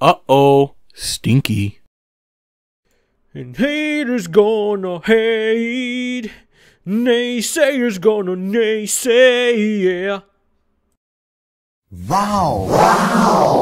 Uh-oh, stinky. And haters gonna hate, naysayers gonna naysay, yeah. Wow! Wow!